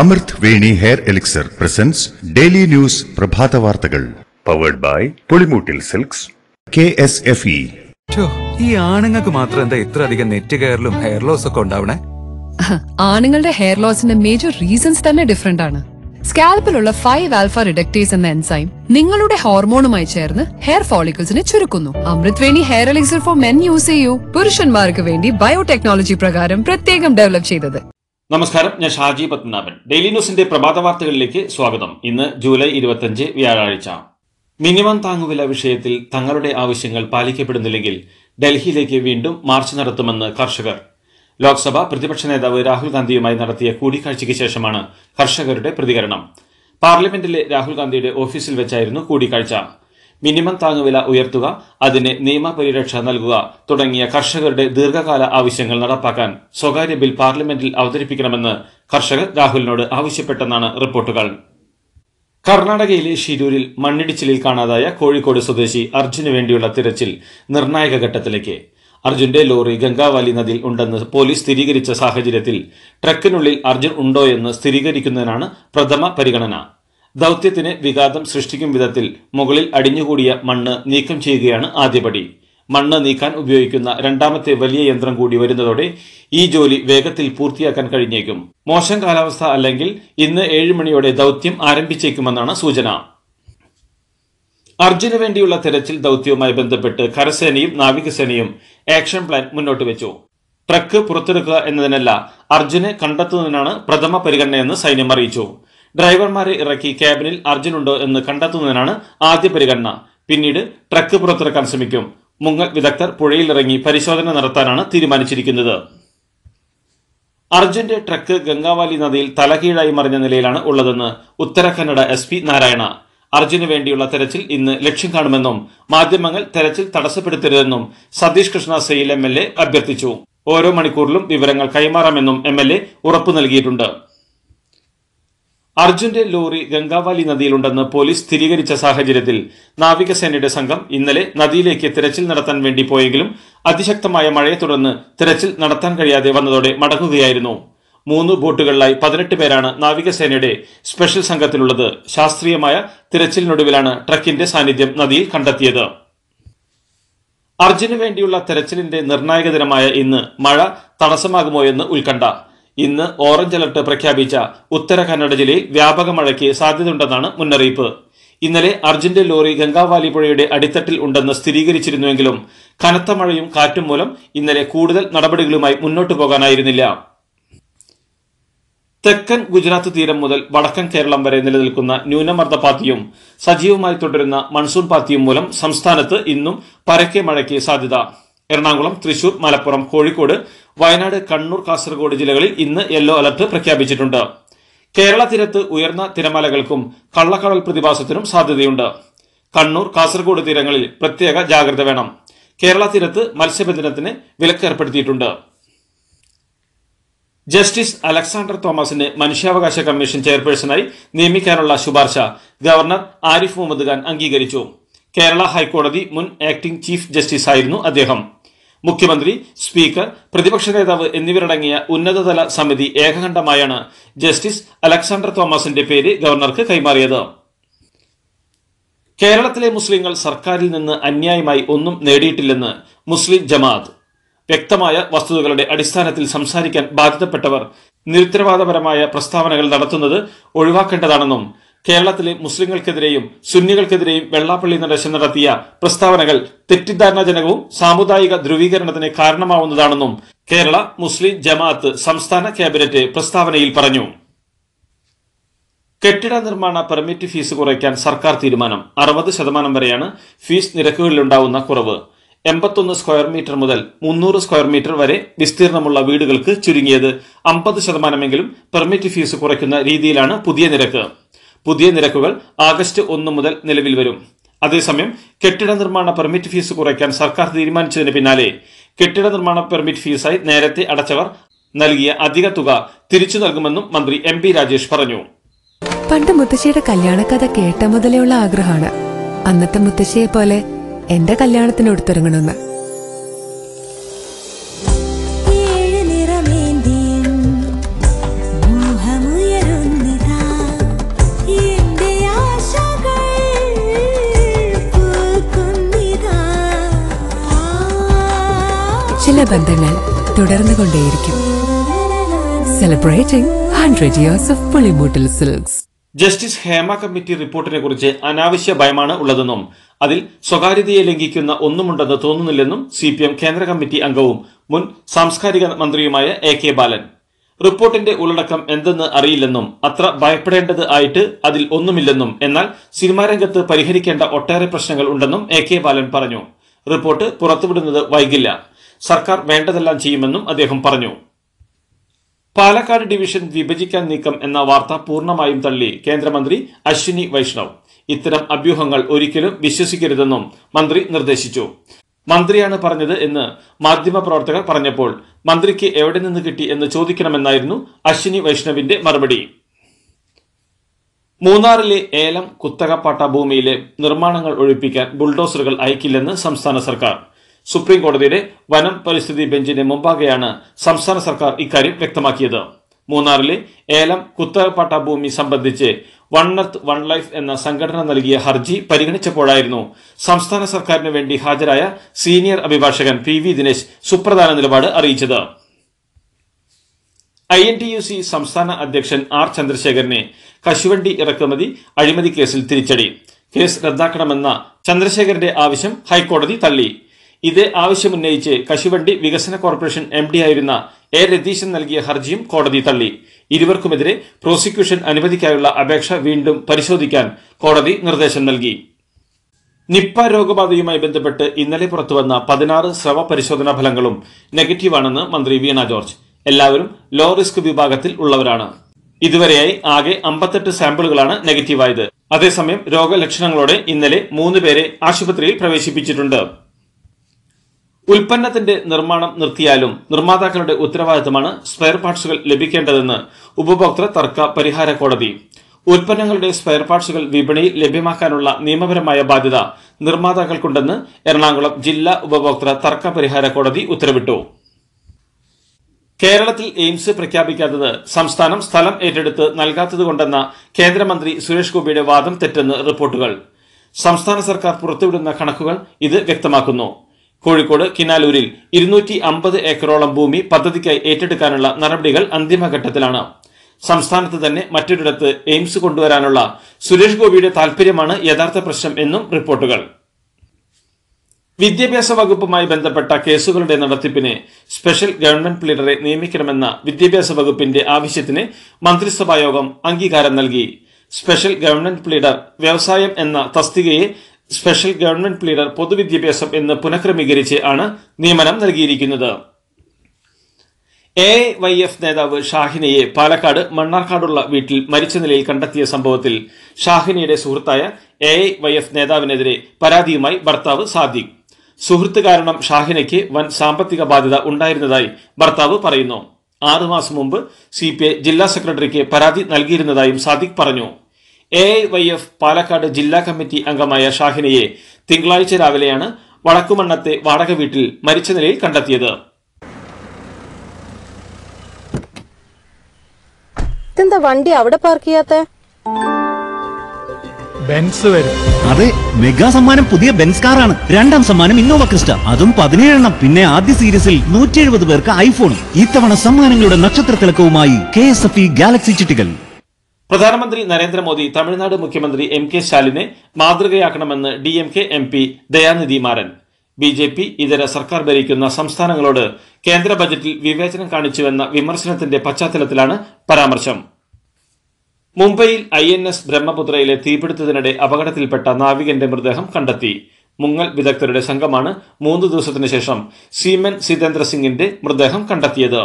അമൃത് Veni hair elixir presents daily news പ്രഭാത വാർത്തകൾ powered by Pulimoottil silks K S F E ഈ ആണുങ്ങൾക്ക് മാത്രം എന്താ ഇത്ര അധികം നെറ്റ് കെയറിലും ഹെയർ ലോസ് ഒക്കെ ഉണ്ടാവണേ ആണുങ്ങളുടെ ഹെയർ ലോസിന്റെ മേജർ റീസൺസ് തന്നെ ഡിഫറെന്റ് ആണ് സ്കാൽപ്പിലുള്ള ഫൈവ് ആൽഫ റിഡക്റ്റേസ് എന്ന എൻസൈം നിങ്ങളുടെ ഹോർമോണുമായി ചേർന്ന് ഹെയർ ഫോളിക്കിൾസിനെ ചുരുക്കുന്നു Amritveni hair elixir for men use ചെയ്യൂ പുരുഷന്മാർക്ക് വേണ്ടി ബയോടെക്നോളജി പ്രകാരം പ്രത്യേകം ഡെവലപ്പ് ചെയ്തത് നമസ്കാരം ഞാൻ ഷാജി പത്മനാഭൻ ഡെയിലി ന്യൂസിന്റെ പ്രഭാത വാർത്തകളിലേക്ക് സ്വാഗതം ഇന്ന് ജൂലൈ ഇരുപത്തിയഞ്ച് വ്യാഴാഴ്ച മിനിമം താങ്ങുവില വിഷയത്തിൽ തങ്ങളുടെ ആവശ്യങ്ങൾ പാലിക്കപ്പെടുന്നില്ലെങ്കിൽ ഡൽഹിയിലേക്ക് വീണ്ടും മാർച്ച് നടത്തുമെന്ന് കർഷകർ ലോക്സഭ പ്രതിപക്ഷ നേതാവ് രാഹുൽ ഗാന്ധിയുമായി നടത്തിയ കൂടിക്കാഴ്ചയ്ക്ക് ശേഷമാണ് കർഷകരുടെ പ്രതികരണം പാർലമെന്റിലെ രാഹുൽ ഗാന്ധിയുടെ ഓഫീസിൽ വെച്ചായിരുന്നു കൂടിക്കാഴ്ച മിനിമം താങ്ങുവില ഉയർത്തുക അതിന് നിയമപരിരക്ഷ നൽകുക തുടങ്ങിയ കർഷകരുടെ ദീർഘകാല ആവശ്യങ്ങൾ നടപ്പാക്കാൻ സ്വകാര്യ ബിൽ പാർലമെന്റിൽ അവതരിപ്പിക്കണമെന്ന് കർഷകർ രാഹുലിനോട് ആവശ്യപ്പെട്ടെന്നാണ് റിപ്പോർട്ടുകൾ കർണാടകയിലെ ഷിരൂരിൽ മണ്ണിടിച്ചിലിൽ കാണാതായ കോഴിക്കോട് സ്വദേശി അർജുന് വേണ്ടിയുള്ള തിരച്ചിൽ നിർണായക ഘട്ടത്തിലേക്ക് അർജുന്റെ ലോറി ഗംഗാവാലി നദിയിൽ ഉണ്ടെന്ന് പോലീസ് സ്ഥിരീകരിച്ച സാഹചര്യത്തിൽ ട്രക്കിനുള്ളിൽ അർജുൻ ഉണ്ടോയെന്ന് സ്ഥിരീകരിക്കുന്നതിനാണ് പ്രഥമ പരിഗണന ദൗത്യത്തിന് വിഘാതം സൃഷ്ടിക്കും വിധത്തിൽ മുകളിൽ അടിഞ്ഞുകൂടിയ മണ്ണ് നീക്കം ചെയ്യുകയാണ് ആദ്യപടി മണ്ണ് നീക്കാൻ ഉപയോഗിക്കുന്ന രണ്ടാമത്തെ വലിയ യന്ത്രം കൂടി വരുന്നതോടെ ഈ ജോലി വേഗത്തിൽ പൂർത്തിയാക്കാൻ കഴിഞ്ഞേക്കും മോശം കാലാവസ്ഥ അല്ലെങ്കിൽ ഇന്ന് ഏഴ് മണിയോടെ ദൗത്യം ആരംഭിച്ചേക്കുമെന്നാണ് സൂചന അർജുന് വേണ്ടിയുള്ള തെരച്ചിൽ ദൗത്യവുമായി ബന്ധപ്പെട്ട് കരസേനയും നാവികസേനയും ആക്ഷൻ പ്ലാൻ മുന്നോട്ട് വെച്ചു ട്രക്ക് പുറത്തെടുക്കുക എന്നതിനല്ല അർജുനെ കണ്ടെത്തുന്നതിനാണ് പ്രഥമ പരിഗണനയെന്ന് സൈന്യം അറിയിച്ചു ഡ്രൈവർമാരെ ഇറക്കി ക്യാബിനിൽ അർജുനുണ്ടോ എന്ന് കണ്ടെത്തുന്നതിനാണ് ആദ്യ പരിഗണന പിന്നീട് ട്രക്ക് പുറത്തിറക്കാൻ ശ്രമിക്കും മുങ്ങൽ വിദഗ്ധർ പുഴയിലിറങ്ങി പരിശോധന നടത്താനാണ് തീരുമാനിച്ചിരിക്കുന്നത് അർജുന്റെ ട്രക്ക് ഗംഗാവാലി നദിയിൽ തലകീഴായി മറിഞ്ഞ നിലയിലാണ് ഉള്ളതെന്ന് ഉത്തര കന്നഡ എസ് പി നാരായണ അർജുന് വേണ്ടിയുള്ള തെരച്ചിൽ ഇന്ന് ലക്ഷ്യം കാണുമെന്നും മാധ്യമങ്ങൾ തെരച്ചിൽ തടസ്സപ്പെടുത്തരുതെന്നും സതീഷ് കൃഷ്ണ സെയിൽ എം അഭ്യർത്ഥിച്ചു ഓരോ മണിക്കൂറിലും വിവരങ്ങൾ കൈമാറാമെന്നും എം ഉറപ്പു നൽകിയിട്ടുണ്ട് അർജുന്റെ ലോറി ഗംഗാവാലി നദിയിലുണ്ടെന്ന് പോലീസ് സ്ഥിരീകരിച്ച സാഹചര്യത്തിൽ നാവികസേനയുടെ സംഘം ഇന്നലെ നദിയിലേക്ക് തിരച്ചിൽ നടത്താൻ വേണ്ടി പോയെങ്കിലും അതിശക്തമായ മഴയെ തുടർന്ന് തിരച്ചിൽ നടത്താൻ കഴിയാതെ വന്നതോടെ മടങ്ങുകയായിരുന്നു മൂന്ന് ബോട്ടുകളിലായി പതിനെട്ട് പേരാണ് നാവികസേനയുടെ സ്പെഷ്യൽ സംഘത്തിലുള്ളത് ശാസ്ത്രീയമായ തിരച്ചിലിനൊടുവിലാണ് ട്രക്കിന്റെ സാന്നിധ്യം നദിയിൽ കണ്ടെത്തിയത് അർജുന് വേണ്ടിയുള്ള തെരച്ചിലിന്റെ നിർണായക ദിനമായ ഇന്ന് മഴ തടസ്സമാകുമോ ഉത്കണ്ഠ ഇന്ന് ഓറഞ്ച് അലർട്ട് പ്രഖ്യാപിച്ച ഉത്തര കന്നഡ ജില്ലയിൽ വ്യാപക മഴയ്ക്ക് സാധ്യതയുണ്ടെന്നാണ് മുന്നറിയിപ്പ് ഇന്നലെ അർജന്റ് ലോറി ഗംഗാവാലി പുഴയുടെ അടിത്തട്ടിൽ ഉണ്ടെന്ന് സ്ഥിരീകരിച്ചിരുന്നുവെങ്കിലും കനത്ത മഴയും കാറ്റും മൂലം ഇന്നലെ കൂടുതൽ നടപടികളുമായി മുന്നോട്ടു പോകാനായിരുന്നില്ല തെക്കൻ ഗുജറാത്ത് തീരം മുതൽ വടക്കൻ കേരളം വരെ നിലനിൽക്കുന്ന ന്യൂനമർദ്ദ പാത്തിയും സജീവമായി തുടരുന്ന മൺസൂൺ പാത്തിയും മൂലം സംസ്ഥാനത്ത് ഇന്നും പരക്കെ മഴയ്ക്ക് സാധ്യത എറണാകുളം തൃശൂർ മലപ്പുറം കോഴിക്കോട് വയനാട് കണ്ണൂർ കാസർഗോഡ് ജില്ലകളിൽ ഇന്ന് യെല്ലോ അലർട്ട് പ്രഖ്യാപിച്ചിട്ടുണ്ട് കേരള തീരത്ത് ഉയർന്ന തിരമാലകൾക്കും കള്ളക്കടൽ പ്രതിഭാസത്തിനും സാധ്യതയുണ്ട് കണ്ണൂർ കാസർഗോഡ് തീരങ്ങളിൽ പ്രത്യേക ജാഗ്രത വേണം കേരള തീരത്ത് മത്സ്യബന്ധനത്തിന് വിലക്കേർപ്പെടുത്തിയിട്ടുണ്ട് ജസ്റ്റിസ് അലക്സാണ്ടർ തോമസിനെ മനുഷ്യാവകാശ കമ്മീഷൻ ചെയർപേഴ്സണായി നിയമിക്കാനുള്ള ശുപാർശ ഗവർണർ ആരിഫ് മുഹമ്മദ് ഖാൻ അംഗീകരിച്ചു കേരള ഹൈക്കോടതി മുൻ ആക്ടിംഗ് ചീഫ് ജസ്റ്റിസ് ആയിരുന്നു അദ്ദേഹം മുഖ്യമന്ത്രി സ്പീക്കർ പ്രതിപക്ഷ നേതാവ് എന്നിവരടങ്ങിയ ഉന്നതതല സമിതി ഏകകണ്ഠമായാണ് ജസ്റ്റിസ് അലക്സാണ്ടർ തോമസിന്റെ പേര് ഗവർണർക്ക് കൈമാറിയത് കേരളത്തിലെ മുസ്ലിങ്ങൾ സർക്കാരിൽ നിന്ന് അന്യായമായി ഒന്നും നേടിയിട്ടില്ലെന്ന് മുസ്ലിം ജമാഅത്ത് വ്യക്തമായ വസ്തുതകളുടെ അടിസ്ഥാനത്തിൽ സംസാരിക്കാൻ ബാധ്യതപ്പെട്ടവർ നിരുത്തരവാദപരമായ പ്രസ്താവനകൾ നടത്തുന്നത് ഒഴിവാക്കേണ്ടതാണെന്നും കേരളത്തിലെ മുസ്ലിങ്ങൾക്കെതിരെയും സുന്നികൾക്കെതിരെയും വെള്ളാപ്പള്ളി നടേശൻ നടത്തിയ പ്രസ്താവനകൾ തെറ്റിദ്ധാരണാജനകവും സാമുദായിക ധ്രുവീകരണത്തിന് കാരണമാവുന്നതാണെന്നും കേരള മുസ്ലിം ജമാഅത്ത് സംസ്ഥാന ക്യാബിനറ്റ് പ്രസ്താവനയിൽ പറഞ്ഞു കെട്ടിട നിർമ്മാണ പെർമിറ്റ് ഫീസ് കുറയ്ക്കാൻ സർക്കാർ തീരുമാനം അറുപത് ശതമാനം വരെയാണ് ഫീസ് നിരക്കുകളിലുണ്ടാവുന്ന കുറവ് എൺപത്തൊന്ന് സ്ക്വയർ മീറ്റർ മുതൽ മുന്നൂറ് സ്ക്വയർ മീറ്റർ വരെ വിസ്തീർണമുള്ള വീടുകൾക്ക് ചുരുങ്ങിയത് അമ്പത് ശതമാനമെങ്കിലും പെർമിറ്റ് ഫീസ് കുറയ്ക്കുന്ന രീതിയിലാണ് പുതിയ നിരക്ക് പുതിയ നിരക്കുകൾ ആഗസ്റ്റ് ഒന്ന് മുതൽ നിലവിൽ വരും അതേസമയം കെട്ടിട നിർമ്മാണ പെർമിറ്റ് ഫീസ് കുറയ്ക്കാൻ സർക്കാർ തീരുമാനിച്ചതിന് പിന്നാലെ കെട്ടിട നിർമ്മാണ പെർമിറ്റ് ഫീസായി നേരത്തെ അടച്ചവർ നൽകിയ അധിക തുക തിരിച്ചു നൽകുമെന്നും മന്ത്രി എം പി രാജേഷ് പറഞ്ഞു പണ്ട് മുത്തശ്ശിയുടെ കല്യാണക്കഥ കേട്ട ഉള്ള ആഗ്രഹമാണ് അന്നത്തെ മുത്തശ്ശിയെ പോലെ എന്റെ കല്യാണത്തിന് എടുത്തിറങ്ങണമെന്ന് ബന്ധങ്ങൾ തുടർന്നു കൊണ്ടേയിരിക്കും celebrating hundred years of Pulimoottil silks justice Hema committee റിപ്പോർട്ടിനെ കുറിച്ച് അനാവശ്യ ഭയമാണ് ഉള്ളതെന്നും അതിൽ സ്വകാര്യതയെ ലംഘിക്കുന്ന ഒന്നുമുണ്ടെന്ന് തോന്നുന്നില്ലെന്നും സി പി എം കേന്ദ്ര കമ്മിറ്റി അംഗവും മുൻ സാംസ്കാരിക മന്ത്രിയുമായ എ കെ ബാലൻ റിപ്പോർട്ടിന്റെ ഉള്ളടക്കം എന്തെന്ന് അറിയില്ലെന്നും അത്ര ഭയപ്പെടേണ്ടത് ആയിട്ട് അതിൽ ഒന്നുമില്ലെന്നും എന്നാൽ സിനിമാ രംഗത്ത് പരിഹരിക്കേണ്ട ഒട്ടേറെ പ്രശ്നങ്ങൾ ഉണ്ടെന്നും എ കെ ബാലൻ പറഞ്ഞു റിപ്പോർട്ട് പുറത്തുവിടുന്നത് വൈകില്ല സർക്കാർ വേണ്ടതെല്ലാം ചെയ്യുമെന്നും അദ്ദേഹം പറഞ്ഞു പാലക്കാട് ഡിവിഷൻ വിഭജിക്കാൻ നീക്കം എന്ന വാർത്ത പൂർണ്ണമായും തള്ളി കേന്ദ്രമന്ത്രി അശ്വിനി വൈഷ്ണവ് ഇത്തരം അഭ്യൂഹങ്ങൾ ഒരിക്കലും വിശ്വസിക്കരുതെന്നും മന്ത്രി നിർദ്ദേശിച്ചു മന്ത്രിയാണ് പറഞ്ഞത് എന്ന് മാധ്യമപ്രവർത്തകർ പറഞ്ഞപ്പോൾ മന്ത്രിക്ക് എവിടെ നിന്ന് കിട്ടി എന്ന് ചോദിക്കണമെന്നായിരുന്നു അശ്വിനി വൈഷ്ണവിന്റെ മറുപടി മൂന്നാറിലെ ഏലം കുത്തകപ്പാട്ട ഭൂമിയിലെ നിർമ്മാണങ്ങൾ ഒഴിപ്പിക്കാൻ ബുൾഡോസറുകൾ അയക്കില്ലെന്ന് സംസ്ഥാന സർക്കാർ സുപ്രീം കോടതിയുടെ വനം പരിസ്ഥിതി ബെഞ്ചിന്റെ മുമ്പാകെയാണ് സംസ്ഥാന സർക്കാർ ഇക്കാര്യം വ്യക്തമാക്കിയത് മൂന്നാറിലെ ഏലം കുത്തകപ്പാട്ട ഭൂമി സംബന്ധിച്ച് വൺ എർത്ത് വൺ ലൈഫ് എന്ന സംഘടന നൽകിയ ഹർജി പരിഗണിച്ചപ്പോഴായിരുന്നു സംസ്ഥാന സർക്കാരിന് വേണ്ടി ഹാജരായ സീനിയർ അഭിഭാഷകൻ പി വി ദിനേശ് സുപ്രധാന നിലപാട് അറിയിച്ചത് I N T U C സംസ്ഥാന അധ്യക്ഷൻ ആർ ചന്ദ്രശേഖരനെ കശുവണ്ടി ഇറക്കുമതി അഴിമതി കേസിൽ തിരിച്ചടി കേസ് റദ്ദാക്കണമെന്ന ചന്ദ്രശേഖരന്റെ ആവശ്യം ഹൈക്കോടതി തള്ളി ഇതേ ആവശ്യമുന്നയിച്ച് കശുവണ്ടി വികസന കോർപ്പറേഷൻ എം ആയിരുന്ന എ രതീശൻ നൽകിയ ഹർജിയും കോടതി തള്ളി ഇരുവർക്കുമെതിരെ പ്രോസിക്യൂഷൻ അനുമതിക്കായുള്ള അപേക്ഷ വീണ്ടും പരിശോധിക്കാൻ കോടതി നിർദ്ദേശം നൽകി നിപ്പ രോഗബാധയുമായി ബന്ധപ്പെട്ട് ഇന്നലെ പുറത്തുവന്ന പതിനാറ് സ്രവ പരിശോധനാ ഫലങ്ങളും നെഗറ്റീവാണെന്ന് മന്ത്രി വീണ ജോർജ് എല്ലാവരും ലോ റിസ്ക് വിഭാഗത്തിൽ ഉള്ളവരാണ് ഇതുവരെയായി ആകെ അമ്പത്തെട്ട് സാമ്പിളുകളാണ് നെഗറ്റീവായത് അതേസമയം രോഗലക്ഷണങ്ങളോടെ ഇന്നലെ മൂന്ന് പേരെ ആശുപത്രിയിൽ പ്രവേശിപ്പിച്ചിട്ടുണ്ട് ഉൽപ്പന്നത്തിന്റെ നിർമ്മാണം നിർത്തിയാലും നിർമ്മാതാക്കളുടെ ഉത്തരവാദിത്തമാണ് സ്പെയർ പാർട്സുകൾ ലഭിക്കേണ്ടതെന്ന് ഉപഭോക്തൃ തർക്ക പരിഹാര കോടതി ഉൽപ്പന്നങ്ങളുടെ സ്പെയർ പാർട്സുകൾ വിപണിയിൽ ലഭ്യമാക്കാനുള്ള നിയമപരമായ ബാധ്യത നിർമ്മാതാക്കൾക്കുണ്ടെന്ന് എറണാകുളം ജില്ലാ ഉപഭോക്തൃ തർക്ക പരിഹാര കോടതി ഉത്തരവിട്ടു കേരളത്തിൽ എയിംസ് പ്രഖ്യാപിക്കാത്തത് സംസ്ഥാനം സ്ഥലം ഏറ്റെടുത്ത് നൽകാത്തതുകൊണ്ടെന്ന കേന്ദ്രമന്ത്രി സുരേഷ് ഗോപിയുടെ വാദം തെറ്റെന്ന് റിപ്പോർട്ടുകൾ സംസ്ഥാന സർക്കാർ പുറത്തുവിടുന്ന കണക്കുകൾ ഇത് വ്യക്തമാക്കുന്നു കോഴിക്കോട് കിനാലൂരിൽ ഇരുന്നൂറ്റി അമ്പത് ഏക്കറോളം ഭൂമി പദ്ധതിക്കായി ഏറ്റെടുക്കാനുള്ള നടപടികൾ അന്തിമഘട്ടത്തിലാണ് സംസ്ഥാനത്ത് തന്നെ മറ്റൊരിടത്ത് എയിംസ് കൊണ്ടുവരാനുള്ള സുരേഷ് ഗോപിയുടെ താൽപര്യമാണ് യഥാർത്ഥ പ്രശ്നം എന്നും റിപ്പോർട്ടുകൾ വിദ്യാഭ്യാസ വകുപ്പുമായി ബന്ധപ്പെട്ട കേസുകളുടെ നടത്തിപ്പിന് സ്പെഷ്യൽ ഗവൺമെന്റ് പ്ലീഡറെ നിയമിക്കണമെന്ന വിദ്യാഭ്യാസ വകുപ്പിന്റെ ആവശ്യത്തിന് മന്ത്രിസഭായോഗം അംഗീകാരം നൽകി സ്പെഷ്യൽ ഗവൺമെന്റ് പ്ലീഡർ വ്യവസായം എന്ന തസ്തികയെ സ്പെഷ്യൽ ഗവൺമെന്റ് പ്ലീഡർ പൊതുവിദ്യാഭ്യാസം എന്ന് പുനഃക്രമീകരിച്ച് ആണ് നിയമനം നൽകിയിരിക്കുന്നത് എ വൈ എഫ് നേതാവ് ഷാഹിനയെ പാലക്കാട് മണ്ണാർക്കാടുള്ള വീട്ടിൽ മരിച്ച നിലയിൽ കണ്ടെത്തിയ സംഭവത്തിൽ ഷാഹിനയുടെ സുഹൃത്തായ എ വൈ എഫ് നേതാവിനെതിരെ പരാതിയുമായി ഭർത്താവ് സാദിഖ് സുഹൃത്ത് കാരണം ഷാഹിനയ്ക്ക് വൻ സാമ്പത്തിക ബാധ്യത ഉണ്ടായിരുന്നതായി ഭർത്താവ് പറയുന്നു ആറുമാസം മുമ്പ് സി ജില്ലാ സെക്രട്ടറിക്ക് പരാതി നൽകിയിരുന്നതായും സാദിഖ് പറഞ്ഞു A I Y F Palakkad ജില്ലാ കമ്മിറ്റി അംഗമായ ഷാഹിനയെ തിങ്കളാഴ്ച രാവിലെയാണ് വടക്കുമണ്ണത്തെ വാടക വീട്ടിൽ മരിച്ച നിലയിൽ കണ്ടെത്തിയത് വണ്ടി അവിടെ പാർക്ക് ബെൻസ് വരും അതെ മെഗാ സമ്മാനം പുതിയ ബെൻസ് കാറാണ് രണ്ടാം സമ്മാനം ഇന്നോവ ക്രിസ്റ്റ അതും പതിനേഴെണ്ണം പിന്നെ ആദ്യ സീരീസിൽ നൂറ്റി എഴുപത് പേർക്ക് ഐഫോൺ ഇത്തവണ സമ്മാനങ്ങളുടെ നക്ഷത്ര തിളക്കവുമായി കെ എസ് എഫ് ഗാലക്സി ചിട്ടികൾ പ്രധാനമന്ത്രി നരേന്ദ്രമോദി തമിഴ്നാട് മുഖ്യമന്ത്രി M K സ്റ്റാലിനെ മാതൃകയാക്കണമെന്ന് D M K M P Dayanidhi മാരൻ ബി ജെ പി ഇതര സർക്കാർ ഭരിക്കുന്ന സംസ്ഥാനങ്ങളോട് കേന്ദ്ര ബജറ്റിൽ വിവേചനം കാണിച്ചുവെന്ന വിമർശനത്തിന്റെ പശ്ചാത്തലത്തിലാണ് പരാമർശം മുംബൈയിൽ ഐ എൻ എസ് ബ്രഹ്മപുത്രയിലെ തീപിടുത്തത്തിനിടെ അപകടത്തിൽപ്പെട്ട നാവികന്റെ മൃതദേഹം കണ്ടെത്തി മുങ്ങൽ വിദഗ്ധരുടെ സംഘമാണ് മൂന്ന് ദിവസത്തിനു ശേഷം സീമൻ സിതേന്ദ്ര സിംഗിന്റെ മൃതദേഹം കണ്ടെത്തിയത്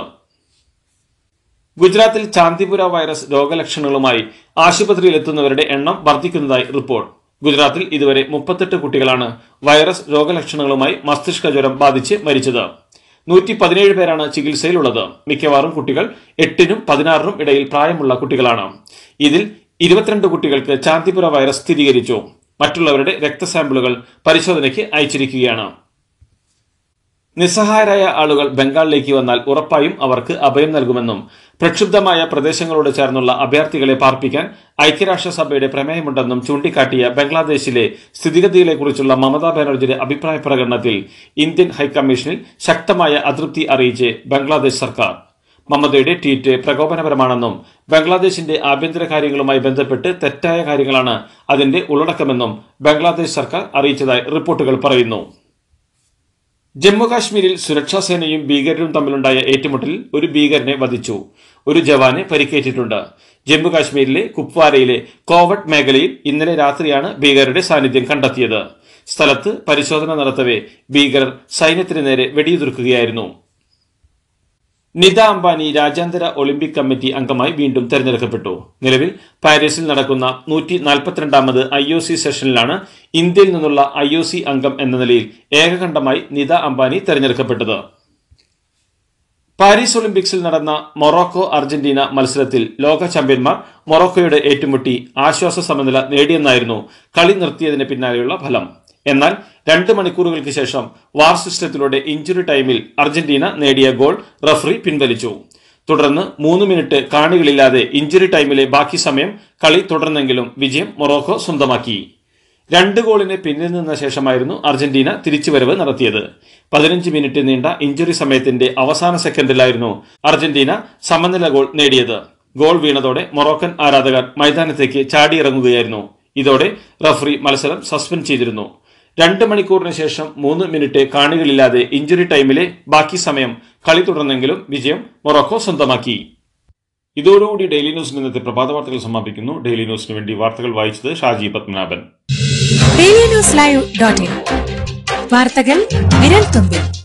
ഗുജറാത്തിൽ ചാന്തിപുര വൈറസ് രോഗലക്ഷണങ്ങളുമായി എത്തുന്നവരുടെ എണ്ണം വർദ്ധിക്കുന്നതായി റിപ്പോർട്ട് ഗുജറാത്തിൽ ഇതുവരെ മുപ്പത്തെട്ട് കുട്ടികളാണ് വൈറസ് രോഗലക്ഷണങ്ങളുമായി മസ്തിഷ്ക ജ്വരം ബാധിച്ച് മരിച്ചത് നൂറ്റി പതിനേഴ് പേരാണ് ചികിത്സയിലുള്ളത് മിക്കവാറും കുട്ടികൾ എട്ടിനും പതിനാറിനും ഇടയിൽ പ്രായമുള്ള കുട്ടികളാണ് ഇതിൽ ഇരുപത്തിരണ്ട് കുട്ടികൾക്ക് ചാന്തിപുര വൈറസ് സ്ഥിരീകരിച്ചു മറ്റുള്ളവരുടെ രക്തസാമ്പിളുകൾ പരിശോധനയ്ക്ക് അയച്ചിരിക്കുകയാണ് നിസ്സഹായരായ ആളുകൾ ബംഗാളിലേക്ക് വന്നാൽ ഉറപ്പായും അവർക്ക് അഭയം നൽകുമെന്നും പ്രക്ഷുബ്ധമായ പ്രദേശങ്ങളോട് ചേർന്നുള്ള അഭയാർത്ഥികളെ പാർപ്പിക്കാൻ ഐക്യരാഷ്ട്രസഭയുടെ പ്രമേയമുണ്ടെന്നും ചൂണ്ടിക്കാട്ടിയ ബംഗ്ലാദേശിലെ സ്ഥിതിഗതികളെക്കുറിച്ചുള്ള മമതാ ബാനർജിയുടെ അഭിപ്രായ പ്രകടനത്തിൽ ഇന്ത്യൻ ഹൈക്കമ്മീഷനിൽ ശക്തമായ അതൃപ്തി അറിയിച്ച് ബംഗ്ലാദേശ് സർക്കാർ മമതയുടെ ട്വീറ്റ് പ്രകോപനപരമാണെന്നും ബംഗ്ലാദേശിന്റെ ആഭ്യന്തര കാര്യങ്ങളുമായി ബന്ധപ്പെട്ട് തെറ്റായ കാര്യങ്ങളാണ് അതിന്റെ ഉള്ളടക്കമെന്നും ബംഗ്ലാദേശ് സർക്കാർ അറിയിച്ചതായി റിപ്പോർട്ടുകൾ പറയുന്നു ജമ്മുകാശ്മീരിൽ സുരക്ഷാസേനയും ഭീകരരും തമ്മിലുണ്ടായ ഏറ്റുമുട്ടലിൽ ഒരു ഭീകരനെ വധിച്ചു ഒരു ജവാനെ പരിക്കേറ്റിട്ടുണ്ട് ജമ്മുകാശ്മീരിലെ കുപ്വാരയിലെ കോവട്ട് മേഖലയിൽ ഇന്നലെ രാത്രിയാണ് ഭീകരരുടെ സാന്നിധ്യം കണ്ടെത്തിയത് സ്ഥലത്ത് പരിശോധന നടത്തവേ ഭീകരർ സൈന്യത്തിന് നേരെ വെടിയുതിർക്കുകയായിരുന്നു നിത അംബാനി രാജ്യാന്തര ഒളിമ്പിക് കമ്മിറ്റി അംഗമായി വീണ്ടും തെരഞ്ഞെടുക്കപ്പെട്ടു നിലവിൽ പാരീസിൽ നടക്കുന്ന നൂറ്റി നാൽപ്പത്തിരണ്ടാമത് ഐ ഒ സി സെഷനിലാണ് ഇന്ത്യയിൽ നിന്നുള്ള ഐ ഒ സി അംഗം എന്ന നിലയിൽ ഏകകണ്ഠമായി നിത അംബാനി തെരഞ്ഞെടുക്കപ്പെട്ടത് പാരീസ് ഒളിമ്പിക്സിൽ നടന്ന മൊറോക്കോ അർജന്റീന മത്സരത്തിൽ ലോക ചാമ്പ്യന്മാർ മൊറോക്കോയുടെ ഏറ്റുമുട്ടി ആശ്വാസ സമനില നേടിയെന്നായിരുന്നു കളി നിർത്തിയതിന് പിന്നാലെയുള്ള ഫലം എന്നാൽ രണ്ട് മണിക്കൂറുകൾക്ക് ശേഷം വാർ സിസ്റ്റത്തിലൂടെ ഇഞ്ചുറി ടൈമിൽ അർജന്റീന നേടിയ ഗോൾ റഫറി പിൻവലിച്ചു തുടർന്ന് മൂന്ന് മിനിറ്റ് കാണികളില്ലാതെ ഇഞ്ചുറി ടൈമിലെ ബാക്കി സമയം കളി തുടർന്നെങ്കിലും വിജയം മൊറോക്കോ സ്വന്തമാക്കി രണ്ട് ഗോളിന് പിന്നിൽ നിന്ന ശേഷമായിരുന്നു അർജന്റീന തിരിച്ചുവരവ് നടത്തിയത് പതിനഞ്ച് മിനിറ്റ് നീണ്ട ഇഞ്ചുറി സമയത്തിന്റെ അവസാന സെക്കൻഡിലായിരുന്നു അർജന്റീന സമനില ഗോൾ നേടിയത് ഗോൾ വീണതോടെ മൊറോക്കൻ ആരാധകർ മൈതാനത്തേക്ക് ചാടിയിറങ്ങുകയായിരുന്നു ഇതോടെ റഫറി മത്സരം സസ്പെൻഡ് ചെയ്തിരുന്നു രണ്ട് മണിക്കൂറിന് ശേഷം മൂന്ന് മിനിറ്റ് കാണികളില്ലാതെ ഇഞ്ചുറി ടൈമിലെ ബാക്കി സമയം കളി തുടർന്നെങ്കിലും വിജയം മൊറോക്കോ സ്വന്തമാക്കി ഇതോടുകൂടി ഡെയിലി ന്യൂസ് ഇന്നത്തെ പ്രഭാത വാർത്തകൾ സമാപിക്കുന്നു ഡെയിലി ന്യൂസിന് വേണ്ടി വാർത്തകൾ വായിച്ചത് Shaji Padmanabhan daily news live dot വാർത്തകൾ വിരൽ തുമ്പിൽ